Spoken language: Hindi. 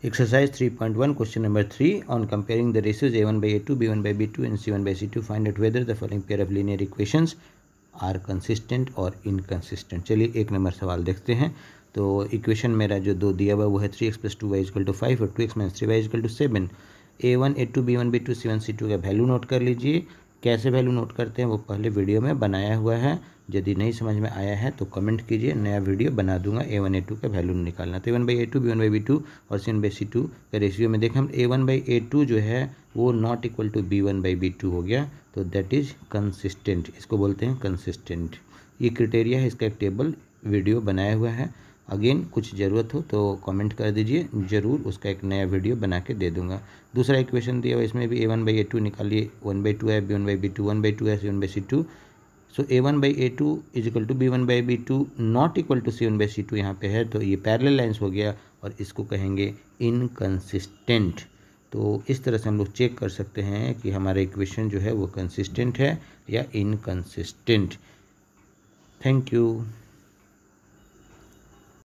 Exercise 3.1 question A one by A two B one by B two and C one by C two find out whether the following pair of linear equations are consistent और इनकन्सिस्टेंट चलिए एक नंबर सवाल देखते हैं तो इक्वेशन मेरा जो दो दिया हुआ वो है three X plus two Y to five और two X minus three Y equal to seven A one A two B one B two C one C two का वैल्यू नोट कर लीजिए कैसे वैल्यू नोट करते हैं वो पहले वीडियो में बनाया हुआ है यदि नहीं समझ में आया है तो कमेंट कीजिए नया वीडियो बना दूंगा ए वन ए टू का वैल्यू निकालना तो A one by A two B one by B two और C one by C two का रेशियो में देखें हम A one by A two जो है वो not equal to B one by B two हो गया तो दैट इज़ कंसिस्टेंट इसको बोलते हैं कंसिस्टेंट ये क्रिटेरिया है इसका एक टेबल वीडियो बनाया हुआ है अगेन कुछ ज़रूरत हो तो कमेंट कर दीजिए ज़रूर उसका एक नया वीडियो बना के दे दूंगा दूसरा इक्वेशन दिया हुआ इसमें भी A one by A two निकालिए वन बाई टू है B one by B two one by two है C one by C two so A one by A two is equal to B one by B two not equal to C one by C two यहाँ पे है तो ये पैरेलल लाइन्स हो गया और इसको कहेंगे इनकन्सिस्टेंट तो इस तरह से हम लोग चेक कर सकते हैं कि हमारा इक्वेशन जो है वो कंसिस्टेंट है या इनकन्सिस्टेंट थैंक यू